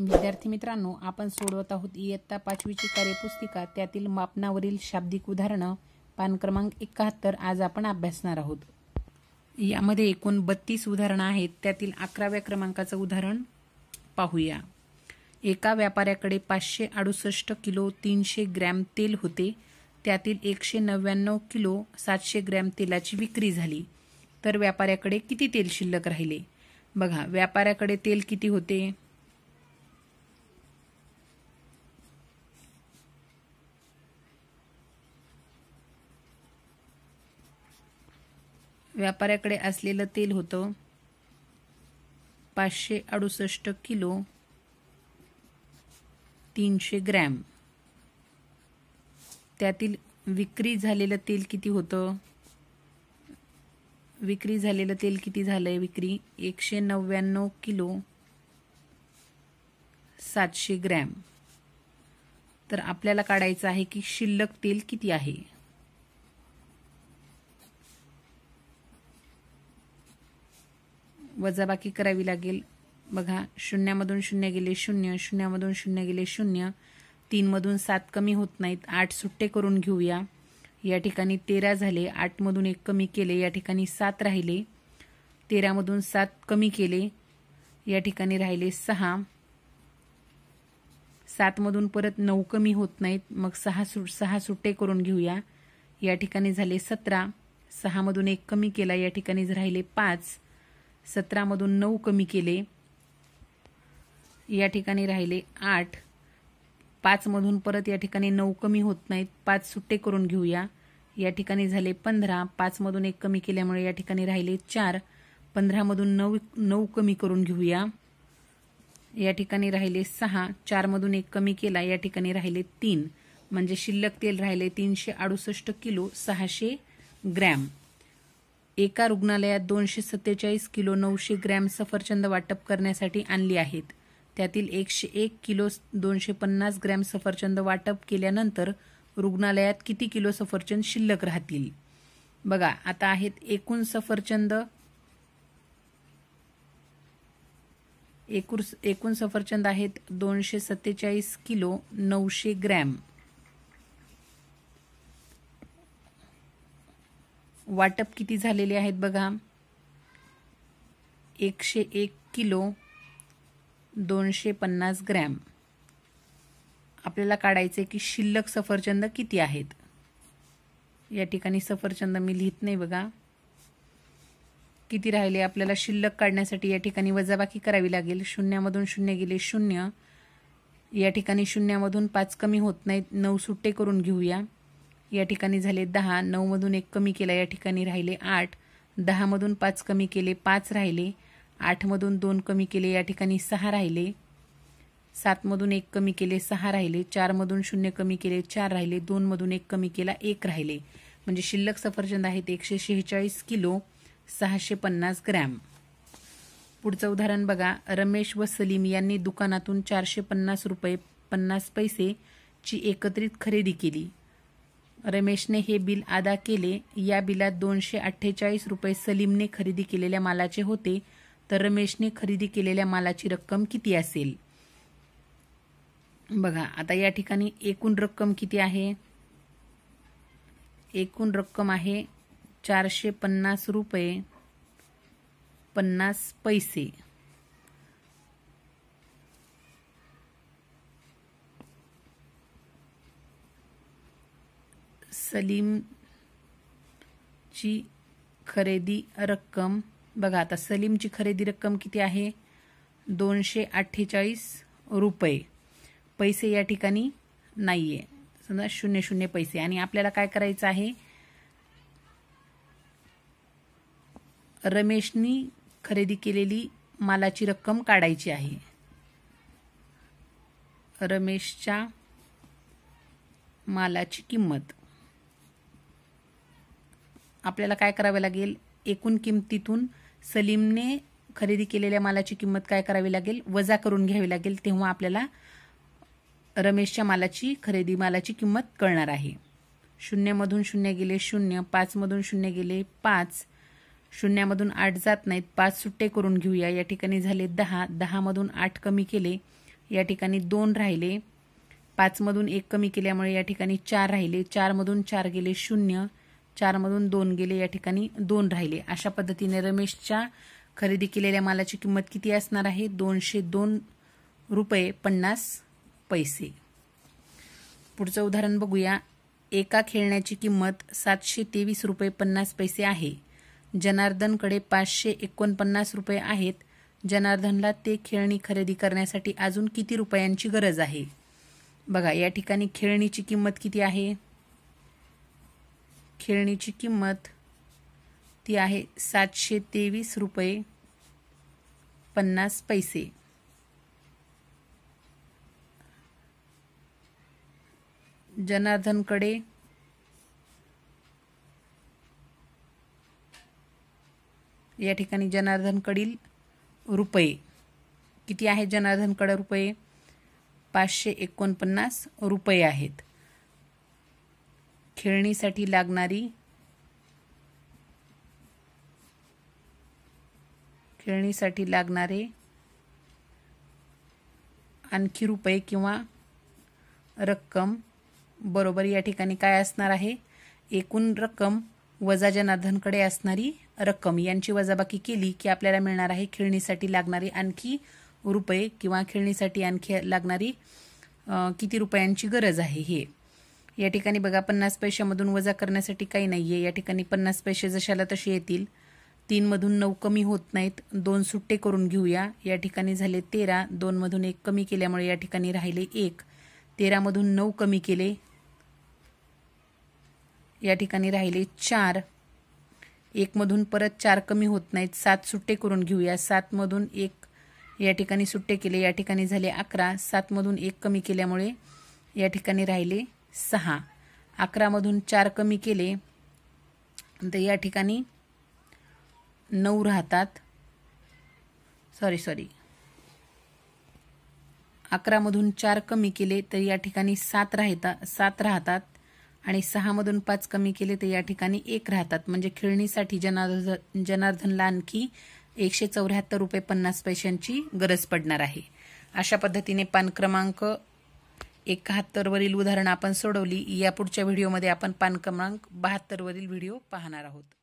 विद्यार्थी मित्रांनो आपण सोडवत आहोत इयत्ता पाचवीची कार्यपुस्तिका त्यातील मापनावरील शाब्दिक उदाहरणं पान क्रमांक एकाहत्तर आज आपण अभ्यासणार आहोत यामध्ये एकूण बत्तीस उदाहरणं आहेत त्यातील अकराव्या क्रमांकाचं उदाहरण पाहूया एका व्यापाऱ्याकडे पाचशे अडुसष्ट किलो तीनशे ग्रॅम तेल होते त्यातील एकशे नव्याण्णव किलो सातशे ग्रॅम तेलाची विक्री झाली तर व्यापाऱ्याकडे किती तेल शिल्लक राहिले बघा व्यापाऱ्याकडे तेल किती होते व्यापाऱ्याकडे असलेलं तेल होतं पाचशे अडुसष्ट किलो तीनशे ग्रॅम त्यातील विक्री झालेलं तेल किती होतं विक्री झालेलं तेल किती झालं आहे विक्री एकशे नव्याण्णव किलो सातशे ग्रॅम तर आपल्याला काढायचं आहे की शिल्लक तेल किती आहे वजाबाकी करावी लागेल बघा शून्यामधून शून्य गेले शून्य शून्यामधून शून्य गेले शून्य तीनमधून सात कमी होत नाहीत आठ सुट्टे करून घेऊया या ठिकाणी तेरा झाले आठमधून एक कमी केले या ठिकाणी सात राहिले तेरामधून सात कमी केले या ठिकाणी राहिले सहा सातमधून परत नऊ कमी होत नाहीत मग सहा सु सहा सुट्टे करून घेऊया या ठिकाणी झाले सतरा सहामधून एक कमी केला या ठिकाणी राहिले पाच सतरामधून नऊ कमी केले या ठिकाणी राहिले आठ पाचमधून परत या ठिकाणी नऊ कमी होत नाहीत पाच सुट्टे करून घेऊया या ठिकाणी झाले पंधरा पाचमधून एक कमी केल्यामुळे या ठिकाणी राहिले चार पंधरामधून नऊ नऊ कमी करून घेऊया या ठिकाणी राहिले सहा चारमधून एक कमी केला या ठिकाणी राहिले तीन म्हणजे शिल्लक तेल राहिले तीनशे अडुसष्ट किलो सहाशे ग्रॅम एका रुग्णालयात दोनशे सत्तेचाळीस किलो नऊशे ग्रॅम सफरचंद वाटप करण्यासाठी आणली आहेत त्यातील एकशे एक किलो दोनशे पन्नास ग्रॅम सफरचंद वाटप केल्यानंतर रुग्णालयात किती किलो सफरचंद शिल्लक राहतील बघा आता आहेत एकूण सफरचंद एकूण सफरचंद आहेत दोनशे सत्तेचाळीस किलो नऊशे ग्रॅम वाटप किती झालेले आहेत बघा एकशे एक किलो दोनशे पन्नास ग्रॅम आपल्याला काढायचे की शिल्लक सफरचंद किती आहेत या ठिकाणी सफरचंद मी लिहित नाही बघा किती राहिले आपल्याला शिल्लक काढण्यासाठी या ठिकाणी वजाबाकी करावी लागेल शून्यामधून शून्य गेले शून्य या ठिकाणी शून्यामधून पाच कमी होत नाहीत नऊ सुट्टे करून घेऊया या ठिकाणी झाले दहा नऊमधून एक कमी केला या ठिकाणी राहिले आठ दहामधून पाच कमी केले पाच राहिले आठमधून दोन कमी केले या ठिकाणी सहा राहिले सातमधून एक कमी केले सहा राहिले चारमधून शून्य कमी केले चार राहिले दोनमधून एक कमी केला एक राहिले म्हणजे शिल्लक सफरचंद आहेत एकशे शेहेचाळीस किलो सहाशे पन्नास ग्रॅम पुढचं उदाहरण बघा रमेश व सलीम यांनी दुकानातून चारशे पन्नास रुपये पन्नास पैसे ची एकत्रित खरेदी केली रमेशने हे बिल अदा केले या बिलात दोनशे अठ्ठेचाळीस रुपये सलीमने खरेदी केलेल्या मालाचे होते तर रमेशने खरेदी केलेल्या मालाची रक्कम किती असेल बघा आता या ठिकाणी एकूण रक्कम किती आहे एकूण रक्कम आहे चारशे पन्नास रुपये पन्नास पैसे सलीम सलीमची खरेदी रक्कम बघा आता सलीमची खरेदी रक्कम किती आहे दोनशे अठ्ठेचाळीस रुपये पैसे या ठिकाणी नाही आहे समजा शून्य शून्य पैसे आणि आपल्याला काय करायचं आहे रमेशनी खरेदी केलेली मालाची रक्कम काढायची आहे रमेशच्या मालाची किंमत आपल्याला काय करावे लागेल एकूण किमतीतून सलीमने खरेदी केलेल्या मालाची किंमत काय करावी लागेल वजा करून घ्यावी लागेल तेव्हा आपल्याला रमेशच्या मालाची खरेदी मालाची किंमत कळणार आहे शून्यमधून शून्य गेले शून्य पाचमधून शून्य गेले पाच शून्यामधून आठ जात नाहीत पाच सुट्टे करून घेऊया या ठिकाणी झाले दहा दहामधून आठ कमी केले या ठिकाणी दोन राहिले पाचमधून एक कमी केल्यामुळे या ठिकाणी चार राहिले चारमधून चार गेले शून्य चारमधून दोन गेले या ठिकाणी दोन राहिले अशा पद्धतीने रमेशच्या खरेदी केलेल्या मालाची किंमत किती असणार आहे दोनशे दोन रुपये पन्नास पैसे पुढचं उदाहरण बघूया एका खेळण्याची किंमत सातशे तेवीस रुपये पन्नास पैसे आहे जनार्दनकडे पाचशे एकोणपन्नास रुपये आहेत जनार्दनला ते खेळणी खरेदी करण्यासाठी अजून किती रुपयांची गरज आहे बघा या ठिकाणी खेळणीची किंमत किती आहे खेळणीची किंमत ती आहे सातशे तेवीस रुपये पन्नास पैसे जनार्दनकडे या ठिकाणी जनार्दनकडील रुपये किती आहे जनार्दनकडे रुपये पाचशे एकोणपन्नास रुपये आहेत खेळणीसाठी लागणारी खेळणीसाठी लागणारे आणखी रुपये किंवा रक्कम बरोबर या ठिकाणी काय असणार आहे एकूण रक्कम वजा जनार्धनकडे असणारी रक्कम यांची वजाबाकी केली की आपल्याला मिळणार आहे खेळणीसाठी लागणारी आणखी रुपये किंवा खेळणीसाठी आणखी लागणारी किती रुपयांची गरज आहे हे या ठिकाणी बघा पन्नास पैशामधून वजा करण्यासाठी काही नाही आहे या ठिकाणी पन्नास पैसे जशाला तसे येतील तीनमधून नऊ कमी होत नाहीत दोन सुट्टे करून घेऊया या ठिकाणी झाले तेरा दोनमधून एक कमी केल्यामुळे या ठिकाणी राहिले एक तेरामधून नऊ कमी केले या ठिकाणी राहिले चार एकमधून परत चार कमी होत नाहीत सात सुट्टे करून घेऊया सातमधून एक या ठिकाणी सुट्टे केले या ठिकाणी झाले अकरा सातमधून एक कमी केल्यामुळे या ठिकाणी राहिले सहा अकरामधून चार कमी केले तर या ठिकाणी नऊ राहतात सॉरी सॉरी अकरामधून चार कमी केले तर या ठिकाणी सात राहता सात राहतात आणि सहामधून पाच कमी केले तर या ठिकाणी एक राहतात म्हणजे खेळणीसाठी जनार्दन जनार्दनला आणखी एकशे चौऱ्याहत्तर रुपये पन्नास पैशांची गरज पडणार आहे अशा पद्धतीने पान क्रमांक एकाहत्तरवरील उदाहरणं आपण सोडवली या पुढच्या व्हिडिओमध्ये आपण पान क्रमांक बहात्तरवरील व्हिडिओ पाहणार आहोत